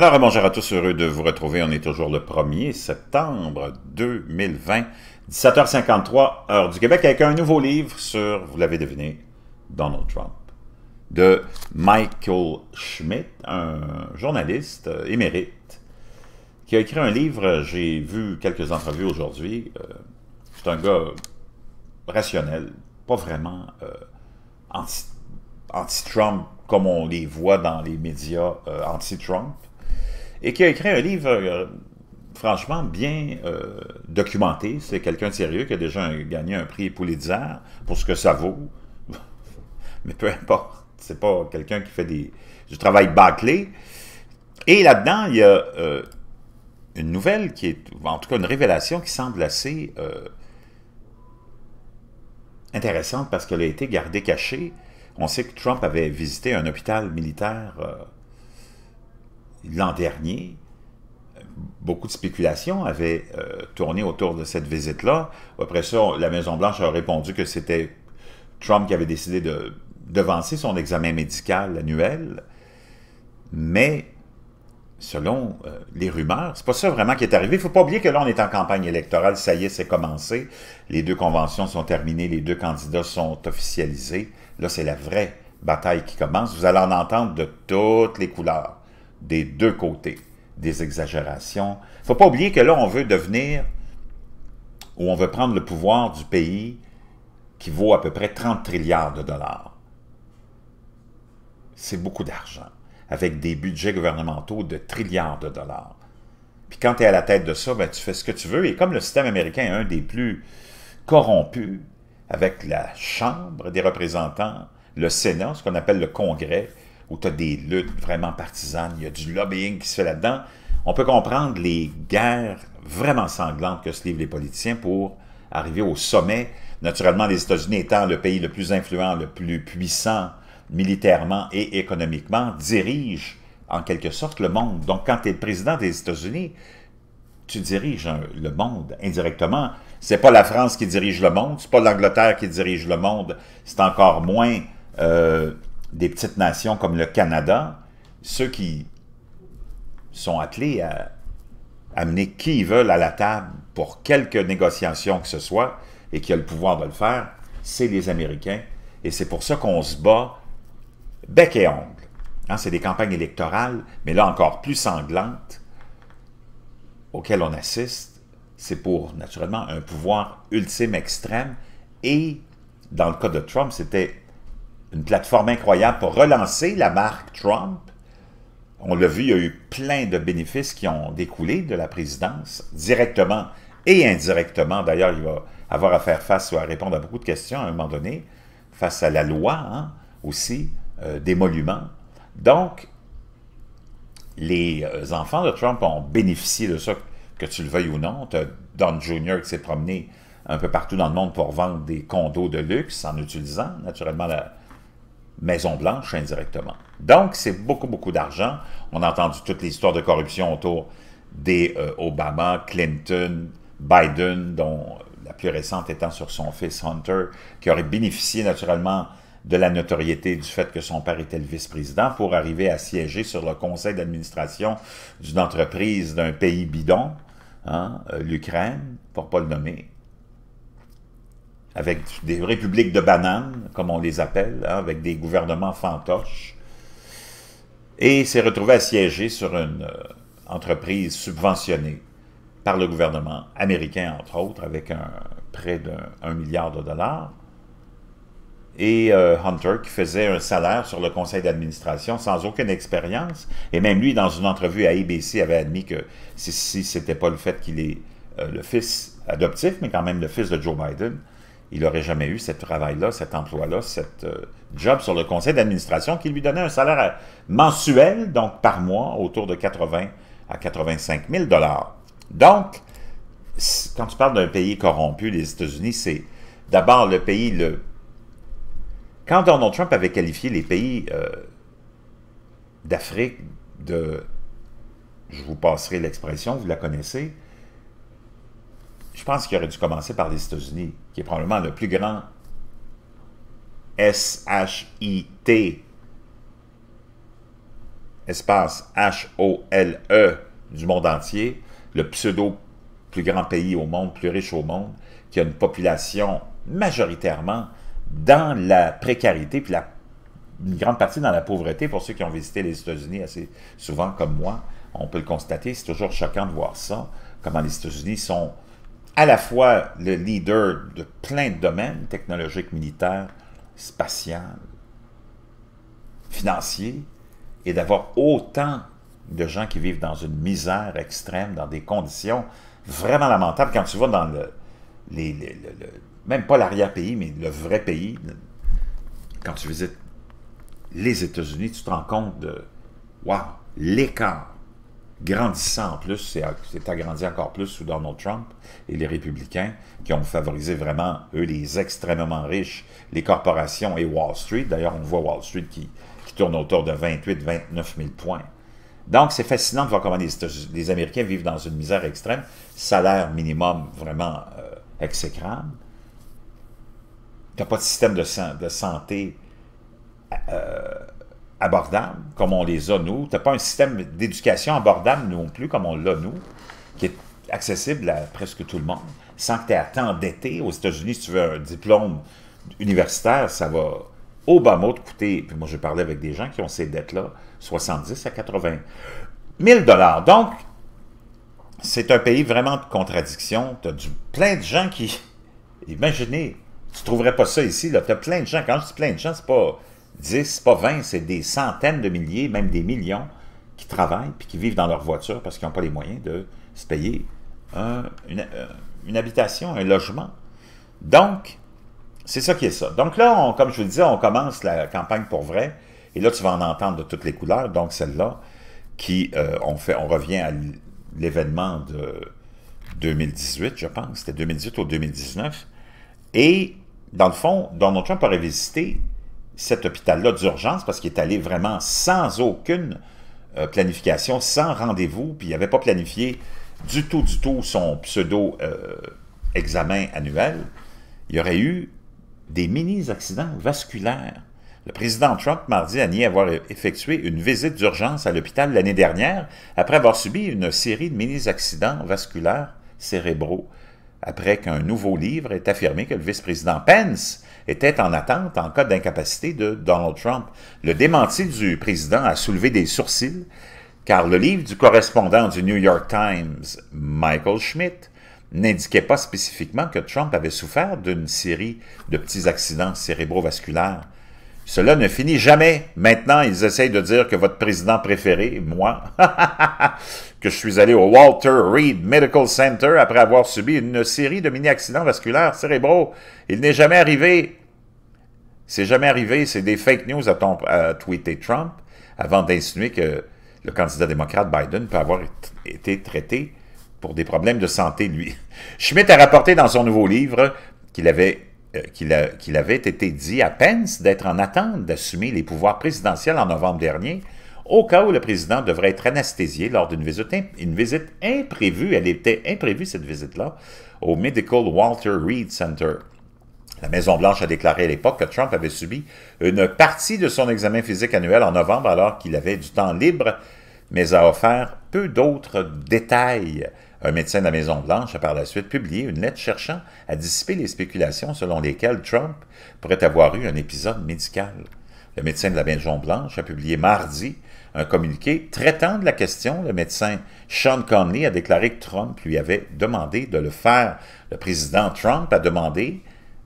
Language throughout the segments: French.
Alors, bonjour à tous, heureux de vous retrouver. On est toujours le 1er septembre 2020, 17h53, heure du Québec, avec un nouveau livre sur, vous l'avez deviné, Donald Trump, de Michael Schmidt, un journaliste euh, émérite, qui a écrit un livre, j'ai vu quelques entrevues aujourd'hui, euh, c'est un gars rationnel, pas vraiment euh, anti-Trump comme on les voit dans les médias anti-Trump, et qui a écrit un livre euh, franchement bien euh, documenté. C'est quelqu'un de sérieux qui a déjà gagné un prix Pulitzer pour ce que ça vaut. Mais peu importe, c'est pas quelqu'un qui fait des, du travail bâclé. Et là-dedans, il y a euh, une nouvelle qui est, en tout cas une révélation qui semble assez intéressante parce qu'elle a été gardée cachée. On sait que Trump avait visité un hôpital militaire l'an dernier, beaucoup de spéculations avaient euh, tourné autour de cette visite-là. Après ça, la Maison-Blanche a répondu que c'était Trump qui avait décidé de devancer son examen médical annuel. Mais, selon euh, les rumeurs, c'est pas ça vraiment qui est arrivé. Il faut pas oublier que là, on est en campagne électorale. Ça y est, c'est commencé. Les deux conventions sont terminées. Les deux candidats sont officialisés. Là, c'est la vraie bataille qui commence. Vous allez en entendre de toutes les couleurs des deux côtés, des exagérations. Il ne faut pas oublier que là, on veut devenir, ou on veut prendre le pouvoir du pays qui vaut à peu près 30 trilliards de dollars. C'est beaucoup d'argent, avec des budgets gouvernementaux de trilliards de dollars. Puis quand tu es à la tête de ça, ben, tu fais ce que tu veux. Et comme le système américain est un des plus corrompus, avec la Chambre des représentants, le Sénat, ce qu'on appelle le Congrès, où tu as des luttes vraiment partisanes, il y a du lobbying qui se fait là-dedans, on peut comprendre les guerres vraiment sanglantes que se livrent les politiciens pour arriver au sommet. Naturellement, les États-Unis étant le pays le plus influent, le plus puissant militairement et économiquement, dirigent en quelque sorte le monde. Donc, quand tu es le président des États-Unis, tu diriges le monde indirectement. C'est pas la France qui dirige le monde, c'est pas l'Angleterre qui dirige le monde, c'est encore moins euh, des petites nations comme le Canada, ceux qui sont appelés à amener qui ils veulent à la table pour quelque négociation que ce soit et qui a le pouvoir de le faire, c'est les Américains. Et c'est pour ça qu'on se bat bec et ongle. Hein, c'est des campagnes électorales, mais là encore plus sanglantes, auxquelles on assiste. C'est pour, naturellement, un pouvoir ultime extrême. Et dans le cas de Trump, c'était une plateforme incroyable pour relancer la marque Trump. On l'a vu, il y a eu plein de bénéfices qui ont découlé de la présidence, directement et indirectement. D'ailleurs, il va avoir à faire face ou à répondre à beaucoup de questions à un moment donné, face à la loi hein, aussi, euh, des monuments. Donc, les euh, enfants de Trump ont bénéficié de ça, que tu le veuilles ou non. Don Jr. qui s'est promené un peu partout dans le monde pour vendre des condos de luxe en utilisant naturellement la, Maison-Blanche indirectement. Donc, c'est beaucoup, beaucoup d'argent. On a entendu toutes les histoires de corruption autour des euh, Obama, Clinton, Biden, dont la plus récente étant sur son fils Hunter, qui aurait bénéficié naturellement de la notoriété du fait que son père était le vice-président pour arriver à siéger sur le conseil d'administration d'une entreprise d'un pays bidon, hein, euh, l'Ukraine, pour ne pas le nommer, avec des républiques de bananes, comme on les appelle, hein, avec des gouvernements fantoches, et s'est retrouvé assiégé sur une euh, entreprise subventionnée par le gouvernement américain, entre autres, avec un, près d'un milliard de dollars, et euh, Hunter qui faisait un salaire sur le conseil d'administration sans aucune expérience. Et même lui, dans une entrevue à ABC, avait admis que si, ce n'était pas le fait qu'il est euh, le fils adoptif, mais quand même le fils de Joe Biden, il n'aurait jamais eu ce travail-là, cet emploi-là, ce euh, job sur le conseil d'administration qui lui donnait un salaire mensuel, donc par mois, autour de 80 à 85 000 Donc, quand tu parles d'un pays corrompu, les États-Unis, c'est d'abord le pays le... Quand Donald Trump avait qualifié les pays euh, d'Afrique de... Je vous passerai l'expression, vous la connaissez, pense qu'il aurait dû commencer par les États-Unis, qui est probablement le plus grand S-H-I-T, espace H-O-L-E du monde entier, le pseudo plus grand pays au monde, plus riche au monde, qui a une population majoritairement dans la précarité, puis la, une grande partie dans la pauvreté, pour ceux qui ont visité les États-Unis assez souvent comme moi, on peut le constater, c'est toujours choquant de voir ça, comment les États-Unis sont à la fois le leader de plein de domaines technologiques, militaires, spatiaux, financiers, et d'avoir autant de gens qui vivent dans une misère extrême, dans des conditions vraiment lamentables. Quand tu vas dans le, les, même pas l'arrière-pays, mais le vrai pays, quand tu visites les États-Unis, tu te rends compte de, waouh, l'écart grandissant en plus, c'est agrandi encore plus sous Donald Trump et les républicains qui ont favorisé vraiment, eux, les extrêmement riches, les corporations et Wall Street. D'ailleurs, on voit Wall Street qui, tourne autour de 28-29 000 points. Donc, c'est fascinant de voir comment les, Américains vivent dans une misère extrême, salaire minimum vraiment euh, exécrable. Tu n'as pas de système de, santé euh, abordable comme on les a nous. Tu n'as pas un système d'éducation abordable non plus, comme on l'a nous, qui est accessible à presque tout le monde, sans que tu aies à t'endetter. Aux États-Unis, si tu veux un diplôme universitaire, ça va au bas mot de coûter, puis moi j'ai parlé avec des gens qui ont ces dettes-là, 70 à 80 dollars. Donc, c'est un pays vraiment de contradiction. Tu as du, plein de gens qui... Imaginez, tu trouverais pas ça ici. Tu as plein de gens. Quand je dis plein de gens, c'est pas 10, pas 20, c'est des centaines de milliers, même des millions, qui travaillent puis qui vivent dans leur voiture parce qu'ils n'ont pas les moyens de se payer euh, une, habitation, un logement. Donc, c'est ça qui est ça. Donc là, comme je vous le disais, on commence la campagne pour vrai. Et là, tu vas en entendre de toutes les couleurs. Donc, celle-là, qui, euh, on, fait, on revient à l'événement de 2018, je pense. C'était 2018 ou 2019. Et, dans le fond, Donald Trump aurait visité cet hôpital-là d'urgence parce qu'il est allé vraiment sans aucune euh, planification, sans rendez-vous, puis il n'avait pas planifié du tout, du tout son pseudo-examen euh, annuel. Il y aurait eu des mini-accidents vasculaires. Le président Trump, mardi, a nié avoir effectué une visite d'urgence à l'hôpital l'année dernière après avoir subi une série de mini-accidents vasculaires cérébraux, après qu'un nouveau livre ait affirmé que le vice-président Pence était en attente en cas d'incapacité de Donald Trump. Le démenti du président a soulevé des sourcils, car le livre du correspondant du New York Times, Michael Schmidt, n'indiquait pas spécifiquement que Trump avait souffert d'une série de petits accidents cérébrovasculaires. Cela ne finit jamais. Maintenant, ils essayent de dire que votre président préféré, moi, que je suis allé au Walter Reed Medical Center après avoir subi une série de mini-accidents vasculaires cérébraux. Il n'est jamais arrivé. C'est jamais arrivé, c'est des fake news à, à tweeter Trump avant d'insinuer que le candidat démocrate Biden peut avoir été traité pour des problèmes de santé, lui. Schmidt a rapporté dans son nouveau livre qu'il avait euh, qu'il avait été dit à Pence d'être en attente d'assumer les pouvoirs présidentiels en novembre dernier, au cas où le président devrait être anesthésié lors d'une visite, imprévue. Elle était imprévue, cette visite-là, au Medical Walter Reed Center. La Maison-Blanche a déclaré à l'époque que Trump avait subi une partie de son examen physique annuel en novembre alors qu'il avait du temps libre, mais a offert peu d'autres détails. Un médecin de la Maison-Blanche a par la suite publié une lettre cherchant à dissiper les spéculations selon lesquelles Trump pourrait avoir eu un épisode médical. Le médecin de la Maison-Blanche a publié mardi un communiqué traitant de la question. Le médecin Sean Conley a déclaré que Trump lui avait demandé de le faire. Le président Trump a demandé,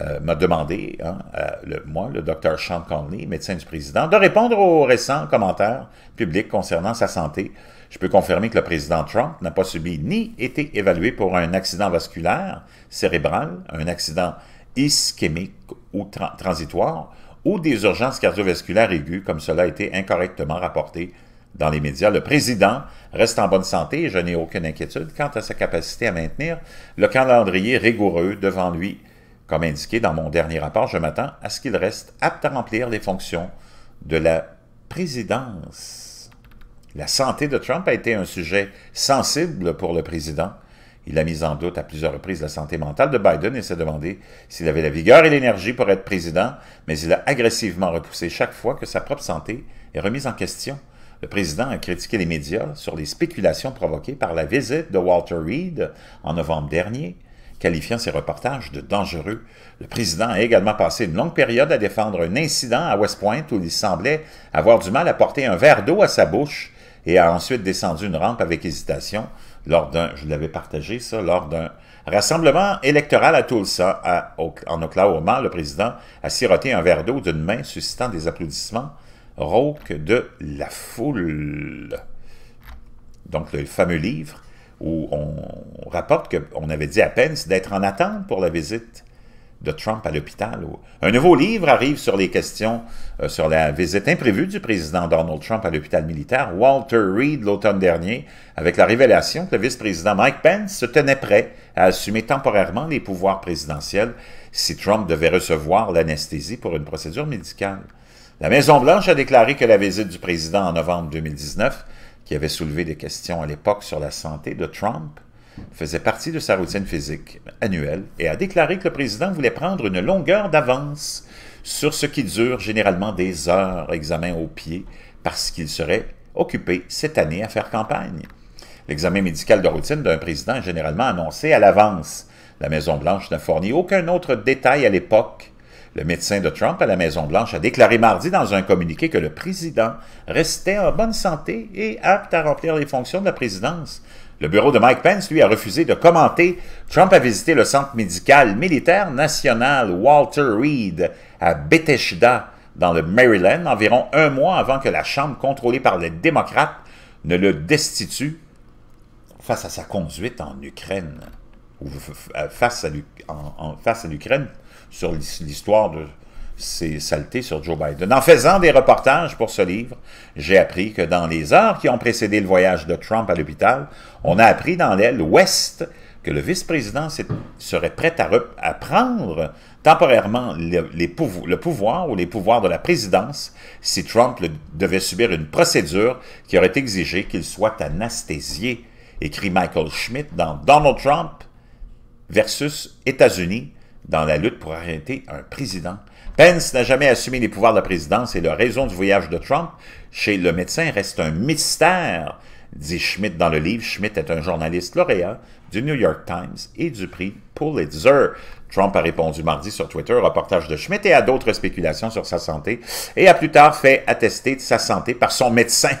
euh, m'a demandé, hein, euh, moi, le docteur Sean Conley, médecin du président, de répondre aux récents commentaires publics concernant sa santé. Je peux confirmer que le président Trump n'a pas subi ni été évalué pour un accident vasculaire cérébral, un accident ischémique ou transitoire, ou des urgences cardiovasculaires aiguës, comme cela a été incorrectement rapporté dans les médias. Le président reste en bonne santé et je n'ai aucune inquiétude quant à sa capacité à maintenir le calendrier rigoureux devant lui. Comme indiqué dans mon dernier rapport, je m'attends à ce qu'il reste apte à remplir les fonctions de la présidence. La santé de Trump a été un sujet sensible pour le président il a mis en doute à plusieurs reprises la santé mentale de Biden et s'est demandé s'il avait la vigueur et l'énergie pour être président, mais il a agressivement repoussé chaque fois que sa propre santé est remise en question. Le président a critiqué les médias sur les spéculations provoquées par la visite de Walter Reed en novembre dernier, qualifiant ses reportages de dangereux. Le président a également passé une longue période à défendre un incident à West Point où il semblait avoir du mal à porter un verre d'eau à sa bouche et a ensuite descendu une rampe avec hésitation, lors d'un, je l'avais partagé ça, lors d'un rassemblement électoral à Tulsa, en Oklahoma, le président a siroté un verre d'eau d'une main, suscitant des applaudissements rauques de la foule. Donc, le fameux livre où on rapporte qu'on avait dit à Pence d'être en attente pour la visite de Trump à l'hôpital. Un nouveau livre arrive sur les questions euh, sur la visite imprévue du président Donald Trump à l'hôpital militaire Walter Reed l'automne dernier, avec la révélation que le vice-président Mike Pence se tenait prêt à assumer temporairement les pouvoirs présidentiels si Trump devait recevoir l'anesthésie pour une procédure médicale. La Maison-Blanche a déclaré que la visite du président en novembre 2019, qui avait soulevé des questions à l'époque sur la santé de Trump, faisait partie de sa routine physique annuelle et a déclaré que le président voulait prendre une longueur d'avance sur ce qui dure généralement des heures examen au pied parce qu'il serait occupé cette année à faire campagne. L'examen médical de routine d'un président est généralement annoncé à l'avance. La Maison-Blanche n'a fourni aucun autre détail à l'époque. Le médecin de Trump à la Maison-Blanche a déclaré mardi dans un communiqué que le président restait en bonne santé et apte à remplir les fonctions de la présidence. Le bureau de Mike Pence, lui, a refusé de commenter. Trump a visité le centre médical militaire national Walter Reed à Bethesda, dans le Maryland, environ un mois avant que la Chambre contrôlée par les démocrates ne le destitue face à sa conduite en Ukraine, ou euh, face à, l'Ukraine sur l'histoire de c'est saleté sur Joe Biden. En faisant des reportages pour ce livre, j'ai appris que dans les heures qui ont précédé le voyage de Trump à l'hôpital, on a appris dans l'aile ouest que le vice-président serait prêt à, prendre temporairement le, pouvoir ou les pouvoirs de la présidence si Trump devait subir une procédure qui aurait exigé qu'il soit anesthésié, écrit Michael Schmidt dans Donald Trump versus États-Unis dans la lutte pour arrêter un président. Pence n'a jamais assumé les pouvoirs de la présidence et la raison du voyage de Trump chez le médecin reste un mystère, dit Schmidt dans le livre. Schmidt est un journaliste lauréat du New York Times et du prix Pulitzer. Trump a répondu mardi sur Twitter au reportage de Schmidt et à d'autres spéculations sur sa santé et a plus tard fait attester de sa santé par son médecin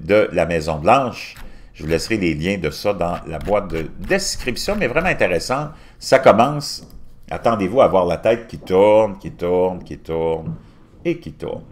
de la Maison-Blanche. Je vous laisserai les liens de ça dans la boîte de description, mais vraiment intéressant. Ça commence Attendez-vous à voir la tête qui tourne, qui tourne, qui tourne et qui tourne.